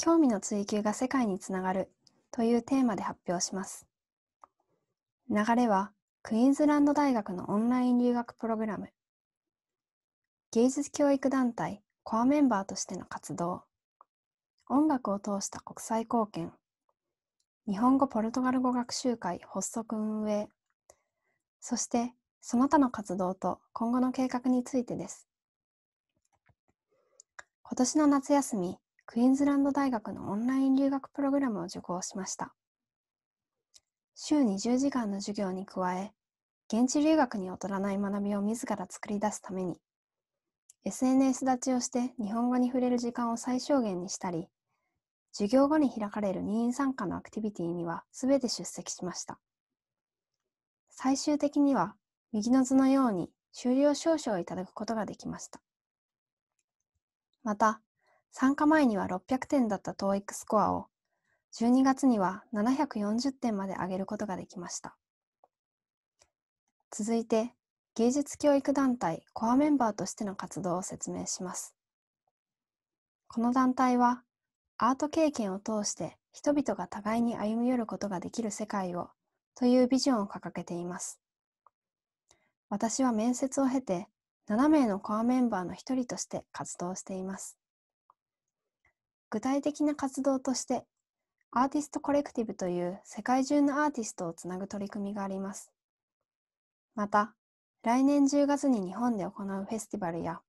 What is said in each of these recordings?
興味の追求が世界につながるというテーマで発表します。流れはクイーンズランド大学のオンライン留学プログラム、芸術教育団体コアメンバーとしての活動、音楽を通した国際貢献、日本語ポルトガル語学習会発足運営、そしてその他の活動と今後の計画についてです。今年の夏休み、クイーンズランド大学のオンライン留学プログラムを受講しました。週20時間の授業に加え、現地留学に劣らない学びを自ら作り出すために、SNS 立ちをして日本語に触れる時間を最小限にしたり、授業後に開かれる任意参加のアクティビティには全て出席しました。最終的には、右の図のように終了証書をいただくことができました。また、参加前には600点だった TOEIC スコアを12月には740点まで上げることができました続いて芸術教育団体コアメンバーとしての活動を説明しますこの団体はアート経験を通して人々が互いに歩み寄ることができる世界をというビジョンを掲げています私は面接を経て7名のコアメンバーの一人として活動しています具体的な活動として、アーティストコレクティブという世界中のアーティストをつなぐ取り組みがあります。また、来年10月に日本で行うフェスティバルや、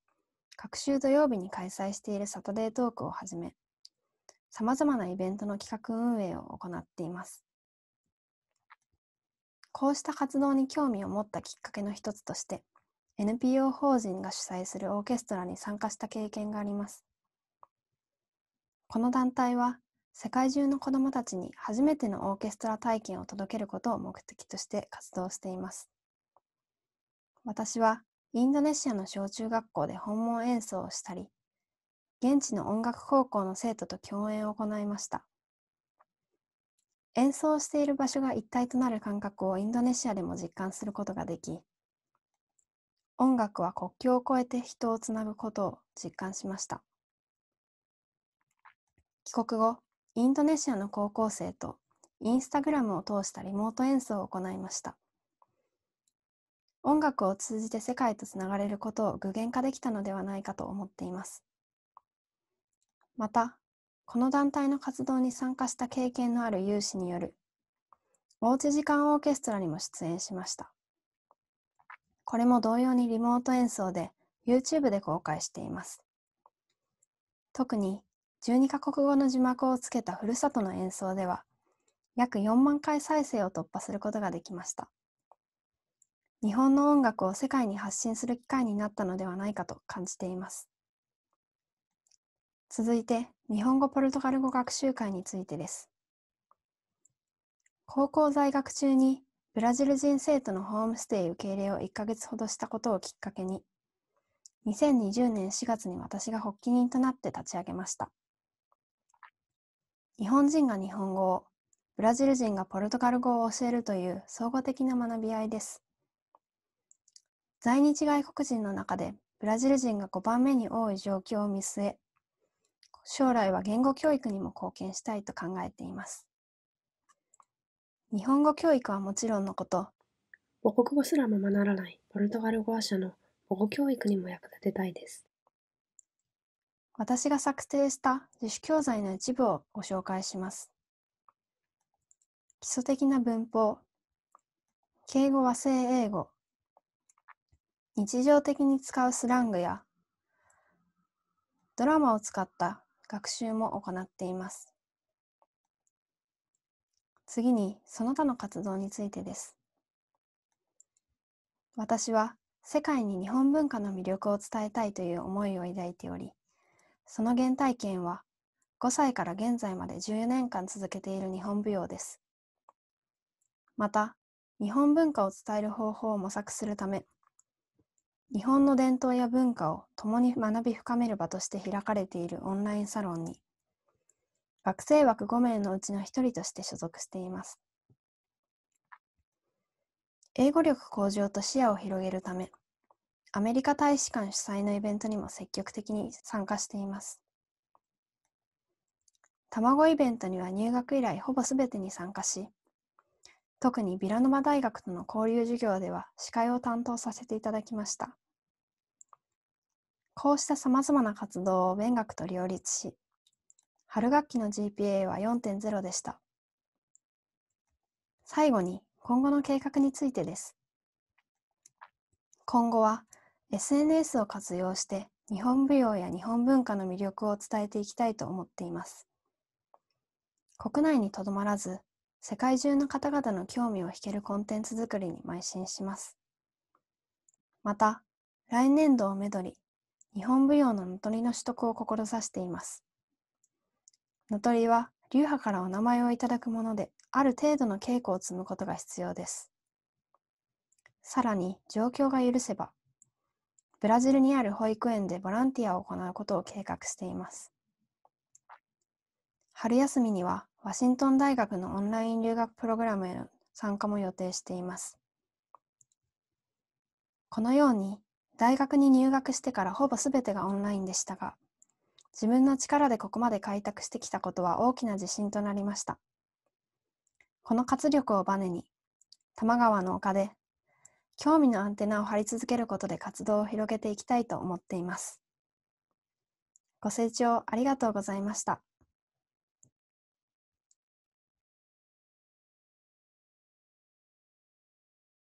各週土曜日に開催しているサタデートークをはじめ、さまざまなイベントの企画運営を行っています。こうした活動に興味を持ったきっかけの一つとして、NPO 法人が主催するオーケストラに参加した経験があります。この団体は世界中の子どもたちに初めてのオーケストラ体験を届けることを目的として活動しています。私はインドネシアの小中学校で訪問演奏をしたり、現地の音楽高校の生徒と共演を行いました。演奏している場所が一体となる感覚をインドネシアでも実感することができ、音楽は国境を越えて人をつなぐことを実感しました。帰国後、インドネシアの高校生とインスタグラムを通したリモート演奏を行いました。音楽を通じて世界とつながれることを具現化できたのではないかと思っています。また、この団体の活動に参加した経験のある有志による、おうち時間オーケストラにも出演しました。これも同様にリモート演奏で YouTube で公開しています。特に12カ国語の字幕をつけたふるさとの演奏では、約4万回再生を突破することができました。日本の音楽を世界に発信する機会になったのではないかと感じています。続いて、日本語ポルトガル語学習会についてです。高校在学中にブラジル人生徒のホームステイ受け入れを1ヶ月ほどしたことをきっかけに、2020年4月に私が発起人となって立ち上げました。日本人が日本語を、ブラジル人がポルトガル語を教えるという総合的な学び合いです。在日外国人の中でブラジル人が5番目に多い状況を見据え、将来は言語教育にも貢献したいと考えています。日本語教育はもちろんのこと、母国語すらままならないポルトガル語話者の母語教育にも役立てたいです。私が作成した自主教材の一部をご紹介します。基礎的な文法、敬語和製英語、日常的に使うスラングや、ドラマを使った学習も行っています。次に、その他の活動についてです。私は世界に日本文化の魅力を伝えたいという思いを抱いており、その原体験は5歳から現在まで1 4年間続けている日本舞踊です。また、日本文化を伝える方法を模索するため、日本の伝統や文化を共に学び深める場として開かれているオンラインサロンに、学生枠5名のうちの1人として所属しています。英語力向上と視野を広げるため、アメリカ大使館主催のイベントにも積極的に参加しています。卵イベントには入学以来ほぼすべてに参加し、特にビラノマ大学との交流授業では司会を担当させていただきました。こうしたさまざまな活動を勉学と両立し、春学期の GPA は4.0でした。最後に今後の計画についてです。今後は SNS を活用して日本舞踊や日本文化の魅力を伝えていきたいと思っています。国内にとどまらず、世界中の方々の興味を引けるコンテンツ作りに邁進します。また、来年度をめどり、日本舞踊の名取の取得を志しています。名取は流派からお名前をいただくもので、ある程度の稽古を積むことが必要です。さらに、状況が許せば、ブラジルにある保育園でボランティアを行うことを計画しています。春休みにはワシントン大学のオンライン留学プログラムへの参加も予定しています。このように大学に入学してからほぼ全てがオンラインでしたが、自分の力でここまで開拓してきたことは大きな自信となりました。この活力をバネに、多摩川の丘で興味のアンテナを張り続けることで活動を広げていきたいと思っています。ご清聴ありがとうございました。